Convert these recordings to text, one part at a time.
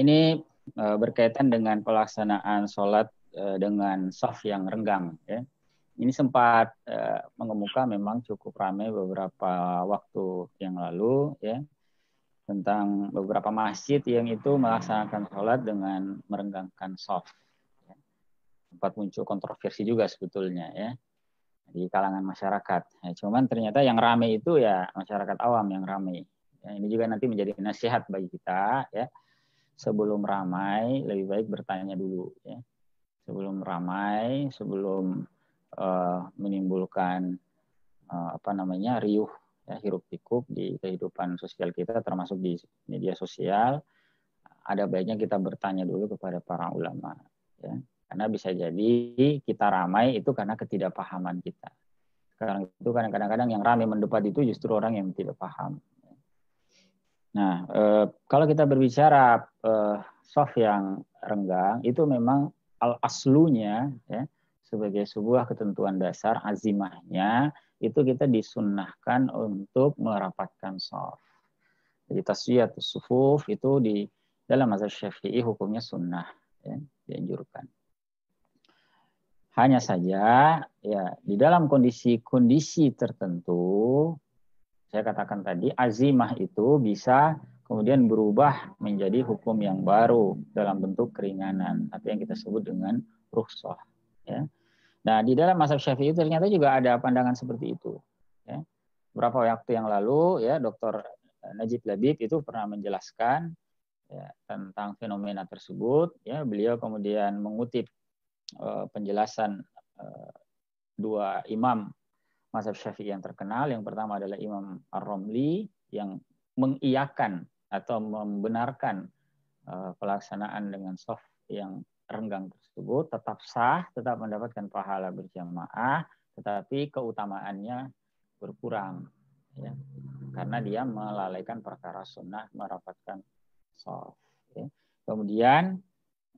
ini uh, berkaitan dengan pelaksanaan sholat uh, dengan soft yang renggang. Ya. Ini sempat uh, mengemuka memang cukup ramai beberapa waktu yang lalu ya tentang beberapa masjid yang itu melaksanakan sholat dengan merenggangkan soft. Ya. Sempat muncul kontroversi juga sebetulnya ya di kalangan masyarakat. Ya, cuman ternyata yang ramai itu ya masyarakat awam yang ramai. Ya, ini juga nanti menjadi nasihat bagi kita ya sebelum ramai lebih baik bertanya dulu ya. Sebelum ramai, sebelum uh, menimbulkan uh, apa namanya riuh ya, hirup pikuk di kehidupan sosial kita termasuk di media sosial ada baiknya kita bertanya dulu kepada para ulama ya karena bisa jadi kita ramai itu karena ketidakpahaman kita sekarang itu kadang-kadang yang ramai mendebat itu justru orang yang tidak paham Nah, eh, kalau kita berbicara eh, soft yang renggang, itu memang al aslunya ya, sebagai sebuah ketentuan dasar azimahnya itu kita disunnahkan untuk merapatkan soft. Jadi tasyiat sufuf itu di dalam mazhab syafi'i hukumnya sunnah ya, dianjurkan. Hanya saja ya di dalam kondisi-kondisi tertentu saya katakan tadi azimah itu bisa kemudian berubah menjadi hukum yang baru dalam bentuk keringanan atau yang kita sebut dengan rukhsah ya. Nah, di dalam mazhab Syafi'i ternyata juga ada pandangan seperti itu ya. Berapa waktu yang lalu ya Dr. Najib Labib itu pernah menjelaskan ya, tentang fenomena tersebut. Ya, beliau kemudian mengutip uh, penjelasan uh, dua imam mazhab Syafi'i yang terkenal. Yang pertama adalah Imam Ar-Romli yang mengiyakan atau membenarkan eh, pelaksanaan dengan soft yang renggang tersebut tetap sah, tetap mendapatkan pahala berjamaah, tetapi keutamaannya berkurang ya. karena dia melalaikan perkara sunnah merapatkan soft. Ya. Kemudian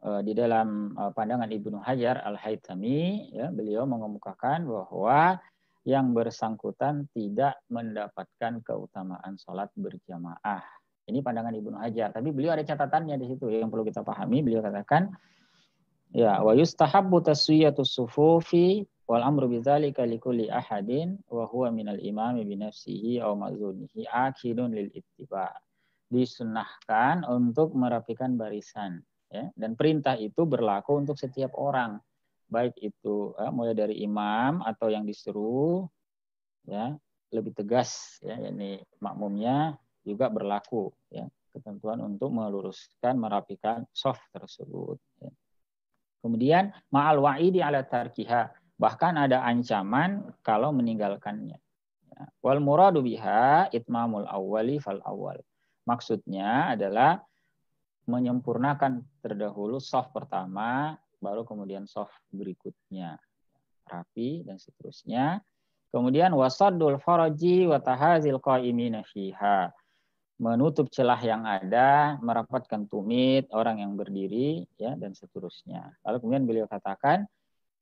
eh, di dalam eh, pandangan Ibnu Hajar Al Haytami ya, beliau mengemukakan bahwa yang bersangkutan tidak mendapatkan keutamaan sholat berjamaah. Ini pandangan Ibnu Hajar. Tapi beliau ada catatannya di situ yang perlu kita pahami. Beliau katakan, ya wa yustahabu taswiyatus sufufi wal amru bidzalika likulli ahadin wa huwa minal imami bi nafsihi aw mazunihi akidun lil ittiba. Disunnahkan untuk merapikan barisan. Ya. Dan perintah itu berlaku untuk setiap orang baik itu ya, mulai dari imam atau yang disuruh ya lebih tegas ya ini makmumnya juga berlaku ya ketentuan untuk meluruskan merapikan soft tersebut ya. kemudian ma'al wa'idi ala tarkiha bahkan ada ancaman kalau meninggalkannya ya. wal muradu biha itmamul awwali fal awal maksudnya adalah menyempurnakan terdahulu soft pertama baru kemudian soft berikutnya rapi dan seterusnya. Kemudian wasadul faraji watahazil fiha. Menutup celah yang ada, merapatkan tumit orang yang berdiri ya dan seterusnya. Lalu kemudian beliau katakan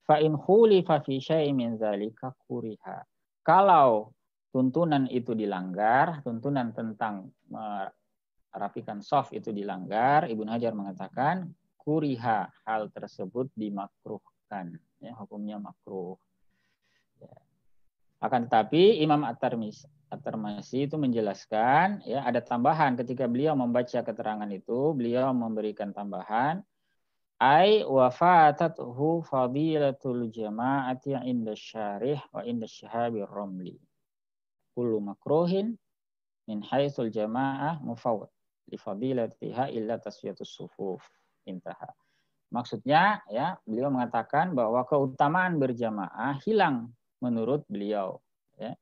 fa in fi syai'in min zalika kuriha. Kalau tuntunan itu dilanggar, tuntunan tentang merapikan eh, soft itu dilanggar, Ibnu Hajar mengatakan kuriha hal tersebut dimakruhkan ya hukumnya makruh ya. akan tetapi Imam At-Tirmizi at itu menjelaskan ya ada tambahan ketika beliau membaca keterangan itu beliau memberikan tambahan ai wafatathu fadilatul jama'ati inda syarih wa inda syahabir romli kullu makruhin min haitsul jama'ah mufawwad li fadilatiha illa taswiyatus sufuf intaha. Maksudnya ya beliau mengatakan bahwa keutamaan berjamaah hilang menurut beliau. Ya.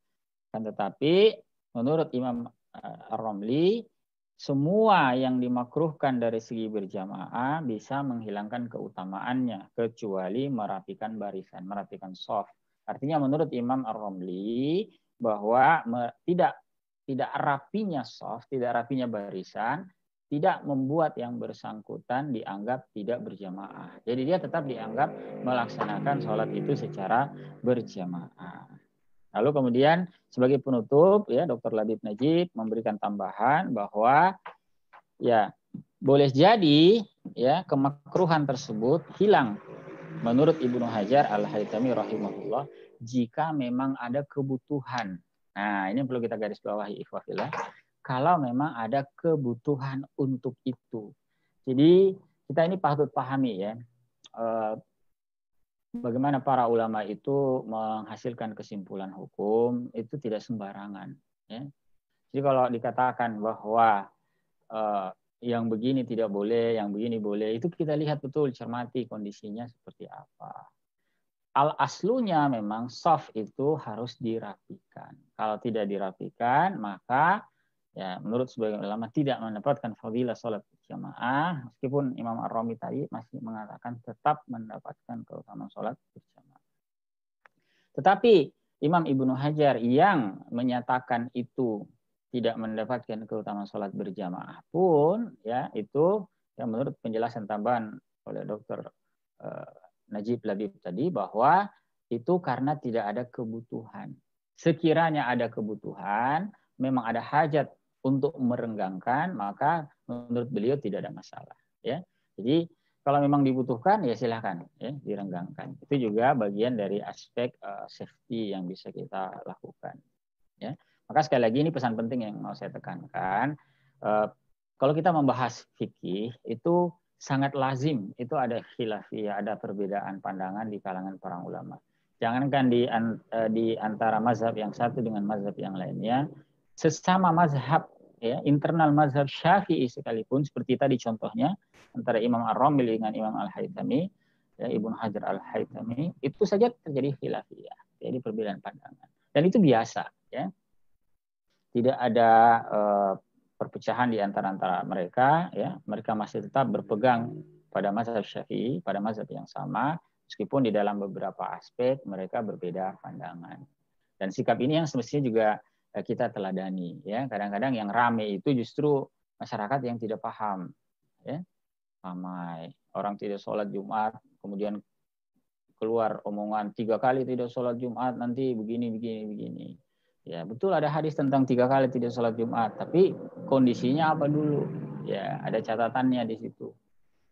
Kan tetapi menurut Imam eh, Ar-Romli semua yang dimakruhkan dari segi berjamaah bisa menghilangkan keutamaannya kecuali merapikan barisan, merapikan soft. Artinya menurut Imam Ar-Romli bahwa tidak tidak rapinya soft, tidak rapinya barisan tidak membuat yang bersangkutan dianggap tidak berjamaah. Jadi dia tetap dianggap melaksanakan sholat itu secara berjamaah. Lalu kemudian sebagai penutup ya Dr. Labib Najib memberikan tambahan bahwa ya boleh jadi ya kemakruhan tersebut hilang menurut Ibnu Hajar Al-Haytami rahimahullah jika memang ada kebutuhan. Nah, ini perlu kita garis bawahi ikhwah kalau memang ada kebutuhan untuk itu. Jadi kita ini patut pahami ya eh, bagaimana para ulama itu menghasilkan kesimpulan hukum itu tidak sembarangan. Ya. Jadi kalau dikatakan bahwa eh, yang begini tidak boleh, yang begini boleh, itu kita lihat betul, cermati kondisinya seperti apa al aslunya memang soft itu harus dirapikan. Kalau tidak dirapikan, maka ya menurut sebagian ulama tidak mendapatkan fadilah sholat berjamaah meskipun Imam ar romi tadi masih mengatakan tetap mendapatkan keutamaan sholat berjamaah. Tetapi Imam Ibnu Hajar yang menyatakan itu tidak mendapatkan keutamaan sholat berjamaah pun ya itu yang menurut penjelasan tambahan oleh Dr. Eh, Najib Labib tadi bahwa itu karena tidak ada kebutuhan. Sekiranya ada kebutuhan, memang ada hajat untuk merenggangkan maka menurut beliau tidak ada masalah ya jadi kalau memang dibutuhkan ya silahkan ya direnggangkan itu juga bagian dari aspek uh, safety yang bisa kita lakukan ya maka sekali lagi ini pesan penting yang mau saya tekankan uh, kalau kita membahas fikih itu sangat lazim itu ada khilafiyah ada perbedaan pandangan di kalangan para ulama jangankan di eh, di antara mazhab yang satu dengan mazhab yang lainnya sesama mazhab ya, internal mazhab Syafi'i sekalipun seperti tadi contohnya antara Imam Ar-Ramli dengan Imam Al-Haytami, ya, Ibnu Hajar Al-Haytami, itu saja terjadi khilafiyah, jadi perbedaan pandangan. Dan itu biasa, ya. Tidak ada uh, perpecahan di antara antara mereka, ya. Mereka masih tetap berpegang pada mazhab Syafi'i, pada mazhab yang sama, meskipun di dalam beberapa aspek mereka berbeda pandangan. Dan sikap ini yang semestinya juga Eh, kita teladani ya kadang-kadang yang rame itu justru masyarakat yang tidak paham ya ramai orang tidak sholat Jumat kemudian keluar omongan tiga kali tidak sholat Jumat nanti begini begini begini ya betul ada hadis tentang tiga kali tidak sholat Jumat tapi kondisinya apa dulu ya ada catatannya di situ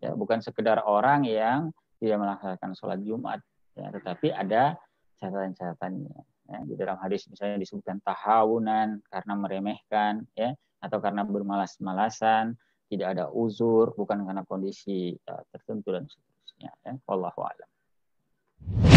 ya bukan sekedar orang yang tidak melaksanakan sholat Jumat ya tetapi ada catatan-catatannya Ya, di dalam hadis misalnya disebutkan tahawunan karena meremehkan ya atau karena bermalas-malasan, tidak ada uzur, bukan karena kondisi uh, tertentu dan seterusnya. Ya. Wallahu a'lam.